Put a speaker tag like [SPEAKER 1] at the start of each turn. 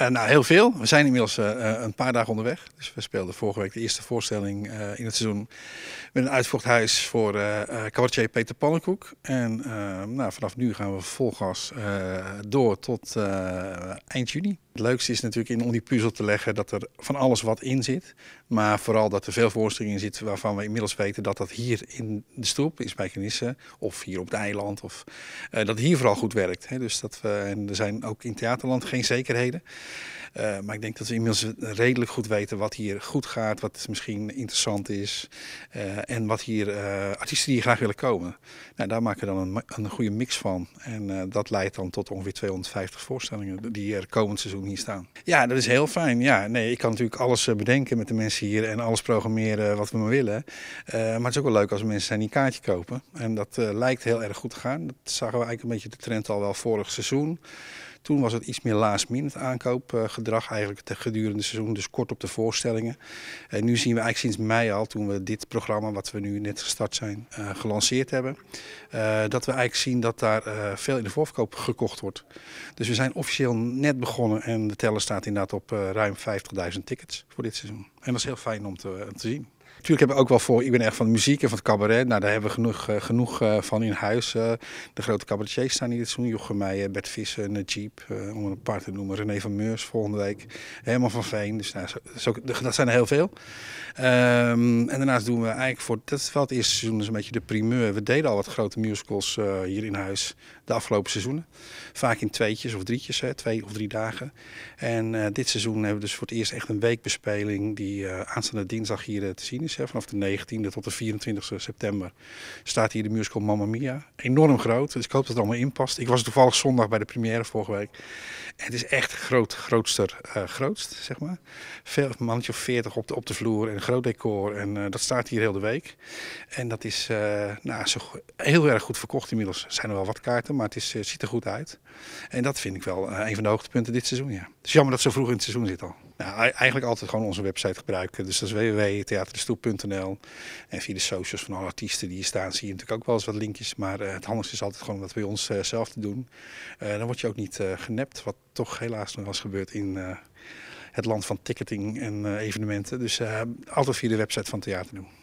[SPEAKER 1] Eh, nou, heel veel. We zijn inmiddels eh, eh, een paar dagen onderweg. Dus we speelden vorige week de eerste voorstelling in het seizoen met een uitvochthuis voor cabaretier Peter Pannenkoek. En nou, vanaf nu gaan we vol gas door tot eind juni. Het leukste is natuurlijk om die puzzel te leggen dat er van alles wat in zit. Maar vooral dat er veel voorstellingen in zit, waarvan we inmiddels weten dat dat hier in de stoep is bij Kenisse. Of hier op het eiland. Of, eh, dat hier vooral goed werkt. Hè. Dus dat we, en er zijn ook in theaterland geen zekerheden. Eh, maar ik denk dat ze inmiddels redelijk goed weten wat hier goed gaat, wat misschien interessant is. Eh, en wat hier eh, artiesten die hier graag willen komen. Nou, daar maken we dan een, een goede mix van. En dat leidt dan tot ongeveer 250 voorstellingen die er komend seizoen hier staan. Ja, dat is heel fijn. Ja, nee, ik kan natuurlijk alles bedenken met de mensen hier en alles programmeren wat we maar willen. maar het is ook wel leuk als mensen zijn die kaartje kopen. En dat lijkt heel erg goed te gaan. Dat zagen we eigenlijk een beetje de trend al wel vorig seizoen. Toen was het iets meer last minute aankoopgedrag eh, eigenlijk gedurende het seizoen, dus kort op de voorstellingen. En nu zien we eigenlijk sinds mei al, toen we dit programma wat we nu net gestart zijn, eh, gelanceerd hebben, eh, dat we eigenlijk zien dat daar veel in de voorverkoop gekocht wordt. Dus we zijn officieel net begonnen en de teller staat inderdaad op ruim 50.000 tickets voor dit seizoen. En dat is heel fijn om te, om te zien. Natuurlijk heb ik ook wel voor, ik ben echt van muziek en van het cabaret. Nou, daar hebben we genoeg, eh, genoeg eh, van in huis. Eh. de grote cabaretiers staan hier dit seizoen. Jochem Meijer, Bert Visser, Najib, om een paar te noemen. René van Meurs volgende week. helemaal van Veen. Dus nou, zo, dat zijn er heel veel. Ehm, en daarnaast doen we eigenlijk voor, dat is wel het eerste seizoen, is een beetje de primeur. We deden al wat grote musicals hier in huis de afgelopen seizoenen. Vaak in tweetjes of drietjes, hè, twee of drie dagen. En dit seizoen hebben we dus voor het eerst echt een weekbespeling die uh, aanstaande dinsdag hier te zien Vanaf de 19e tot de 24 e september staat hier de musical Mamma Mia. Enorm groot, dus ik hoop dat het allemaal inpast. Ik was toevallig zondag bij de première vorige week. En het is echt groot, grootster, eh, grootst, zeg maar. Veel, mannetje of 40 op de, op de vloer en een groot decor. En eh, dat staat hier heel de week. En dat is eh, nou, zo, heel erg goed verkocht inmiddels. zijn er wel wat kaarten, maar het is, ziet er goed uit. En dat vind ik wel een van de hoogtepunten dit seizoen, ja. Het is jammer dat het zo vroeg in het seizoen zit al. Nou, eigenlijk altijd gewoon onze website gebruiken. Dus dat is www.theaterdestoep.nl. En via de socials van alle artiesten die hier staan, zie je natuurlijk ook wel eens wat linkjes. Maar eh, het handigste is altijd gewoon om dat bij ons eh, zelf te doen. Eh, dan word je ook niet genept, wat toch helaas nog wel eens gebeurt in het land van ticketing en evenementen. Dus altijd via de website van theater doen.